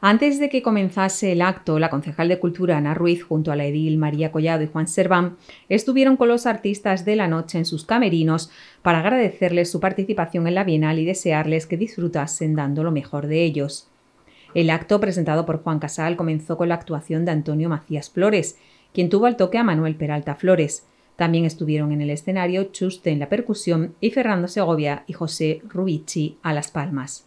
Antes de que comenzase el acto, la concejal de Cultura Ana Ruiz, junto a la edil María Collado y Juan Serván, estuvieron con los artistas de la noche en sus camerinos para agradecerles su participación en la Bienal y desearles que disfrutasen dando lo mejor de ellos. El acto presentado por Juan Casal comenzó con la actuación de Antonio Macías Flores, quien tuvo al toque a Manuel Peralta Flores. También estuvieron en el escenario Chuste en la percusión y Fernando Segovia y José Rubici a las palmas.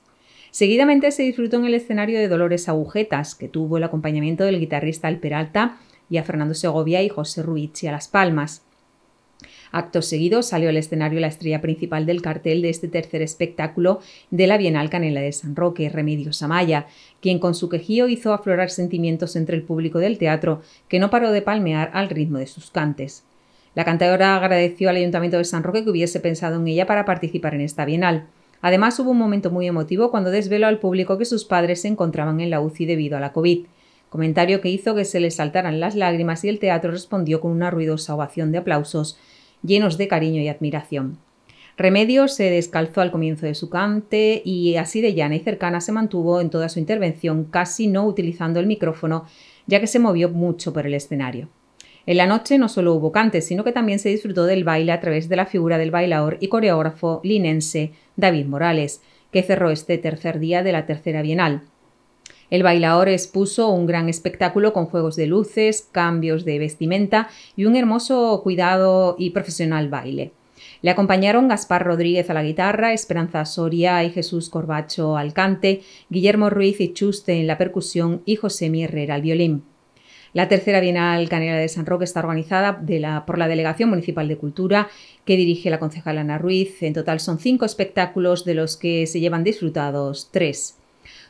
Seguidamente se disfrutó en el escenario de Dolores Agujetas, que tuvo el acompañamiento del guitarrista Al Peralta y a Fernando Segovia y José Ruiz y a Las Palmas. Acto seguido salió al escenario la estrella principal del cartel de este tercer espectáculo de la Bienal Canela de San Roque, Remedios Samaya, quien con su quejío hizo aflorar sentimientos entre el público del teatro, que no paró de palmear al ritmo de sus cantes. La cantadora agradeció al Ayuntamiento de San Roque que hubiese pensado en ella para participar en esta Bienal. Además, hubo un momento muy emotivo cuando desveló al público que sus padres se encontraban en la UCI debido a la COVID, comentario que hizo que se le saltaran las lágrimas y el teatro respondió con una ruidosa ovación de aplausos llenos de cariño y admiración. Remedio se descalzó al comienzo de su cante y así de llana y cercana se mantuvo en toda su intervención, casi no utilizando el micrófono, ya que se movió mucho por el escenario. En la noche no solo hubo cantes, sino que también se disfrutó del baile a través de la figura del bailador y coreógrafo linense David Morales, que cerró este tercer día de la tercera bienal. El bailador expuso un gran espectáculo con juegos de luces, cambios de vestimenta y un hermoso cuidado y profesional baile. Le acompañaron Gaspar Rodríguez a la guitarra, Esperanza Soria y Jesús Corbacho al cante, Guillermo Ruiz y Chuste en la percusión y José Mi al violín. La tercera Bienal Canela de San Roque está organizada por la Delegación Municipal de Cultura que dirige la concejal Ana Ruiz. En total son cinco espectáculos de los que se llevan disfrutados tres.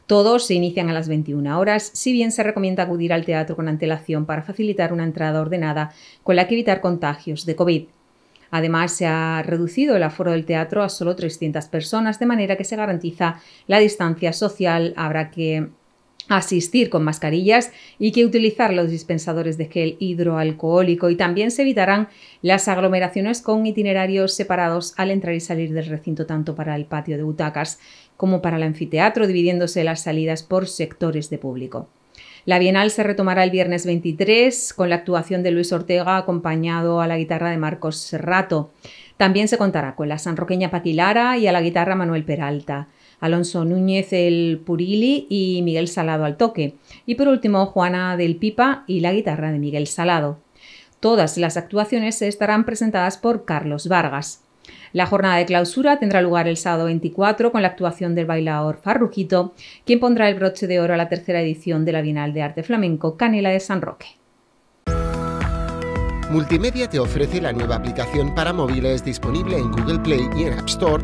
Todos se inician a las 21 horas, si bien se recomienda acudir al teatro con antelación para facilitar una entrada ordenada con la que evitar contagios de COVID. Además, se ha reducido el aforo del teatro a solo 300 personas, de manera que se garantiza la distancia social. Habrá que asistir con mascarillas y que utilizar los dispensadores de gel hidroalcohólico y también se evitarán las aglomeraciones con itinerarios separados al entrar y salir del recinto tanto para el patio de butacas como para el anfiteatro, dividiéndose las salidas por sectores de público. La Bienal se retomará el viernes 23 con la actuación de Luis Ortega acompañado a la guitarra de Marcos Serrato. También se contará con la sanroqueña Patilara y a la guitarra Manuel Peralta. Alonso Núñez el Purili y Miguel Salado al toque. Y por último, Juana del Pipa y la guitarra de Miguel Salado. Todas las actuaciones estarán presentadas por Carlos Vargas. La jornada de clausura tendrá lugar el sábado 24 con la actuación del bailador Farrujito, quien pondrá el broche de oro a la tercera edición de la Bienal de Arte Flamenco Canela de San Roque. Multimedia te ofrece la nueva aplicación para móviles disponible en Google Play y en App Store